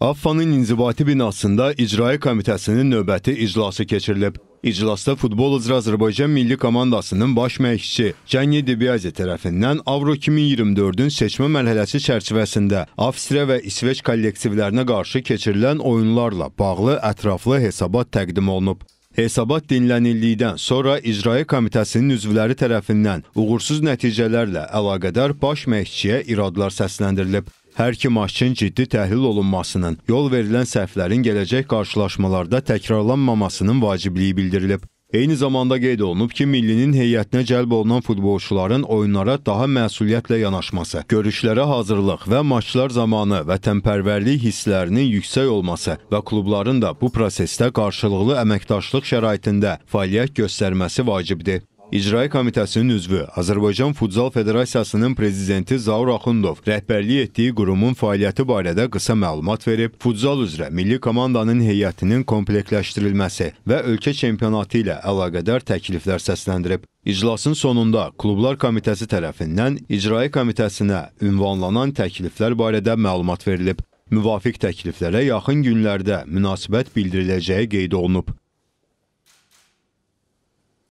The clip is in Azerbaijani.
AFFA-nın inzibati binasında İcraiyyə Komitəsinin növbəti iclası keçirilib. İclasda futbol üzrə Azərbaycan milli komandasının baş məşqçisi Cənnə Dibiyazi tərəfindən Avro 2024-ün seçmə mərhələsi çərçivəsində Avstriya və İsveç kollektivlərinə qarşı keçirilən oyunlarla bağlı ətraflı hesabat təqdim olunub. Hesabat dinlənildikdən sonra İcraiyyə Komitəsinin üzvləri tərəfindən uğursuz nəticələrlə əlaqədar baş məşqçiyə iradlar səsləndirilib hər iki maşın ciddi təhlil olunmasının, yol verilən səhvlərin gələcək qarşılaşmalarda təkrarlanmamasının vacibliyi bildirilib. Eyni zamanda qeyd olunub ki, millinin heyətinə cəlb olunan futbolçuların oyunlara daha məsuliyyətlə yanaşması, görüşlərə hazırlıq və maçlar zamanı vətənpərvərlik hisslərinin yüksək olması və klubların da bu prosesdə qarşılıqlı əməkdaşlıq şəraitində fəaliyyət göstərməsi vacibdir. İcra Komitəsinin üzvü Azərbaycan Futsal Federasiyasının prezidenti Zaur Axundov rəhbərlik etdiyi qurumun fəaliyyəti barədə qısa məlumat verib, futsal üzrə milli komandanın heyətinin komplektləşdirilməsi və ölkə çempionatı ilə əlaqədar təkliflər səsləndirib. İclasın sonunda Klublar Komitəsi tərəfindən İcra Komitəsinə ünvanlanan təkliflər barədə məlumat verilib. Müvafiq təkliflərə yaxın günlərdə münasibət bildiriləcəyi qeyd olunub.